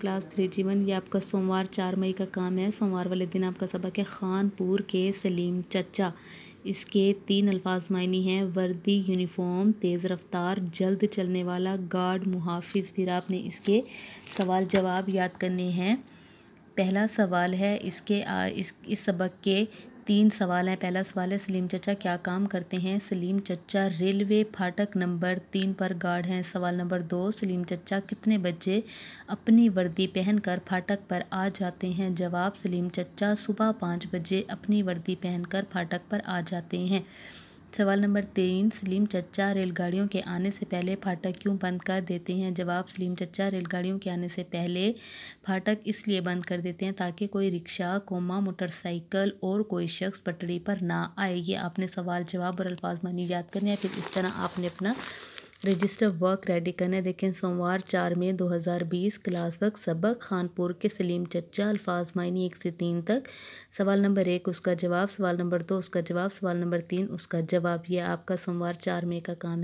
class three G one ये आपका सोमवार चार मई का काम है सोमवार वाले दिन आपका सबक है खानपुर के सलीम चचा इसके तीन अल्फाज मायनी हैं वर्दी यूनिफॉर्म तेज़ रफ्तार जल्द चलने वाला गार्ड मुहाफिज फिर आपने इसके सवाल जवाब याद करने हैं पहला सवाल है इसके आ, इस इस सबक के तीन सवाल हैं पहला सवाल है सलीम चचा क्या काम करते हैं सलीम चचा रेलवे फाटक नंबर तीन पर गार्ड हैं सवाल नंबर दो सलीम चचा कितने बजे अपनी वर्दी पहनकर फाटक पर आ जाते हैं जवाब सलीम चचा सुबह पाँच बजे अपनी वर्दी पहनकर फाटक पर आ जाते हैं सवाल नंबर तीन सलीम चचा रेलगाड़ियों के आने से पहले फाटक क्यों बंद कर देते हैं जवाब सलीम चचा रेलगाड़ियों के आने से पहले फाटक इसलिए बंद कर देते हैं ताकि कोई रिक्शा कोमा मोटरसाइकिल और कोई शख्स पटरी पर ना आए ये आपने सवाल जवाब और अल्फाज मानी याद करने हैं फिर इस तरह आपने अपना रजिस्टर वर्क रेडी करने देखें सोमवार चार मई 2020 क्लास वर्क सबक खानपुर के सलीम चचा अल्फाज मायनी एक से तीन तक सवाल नंबर एक उसका जवाब सवाल नंबर दो उसका जवाब सवाल नंबर तीन उसका जवाब यह आपका सोमवार चार मई का काम है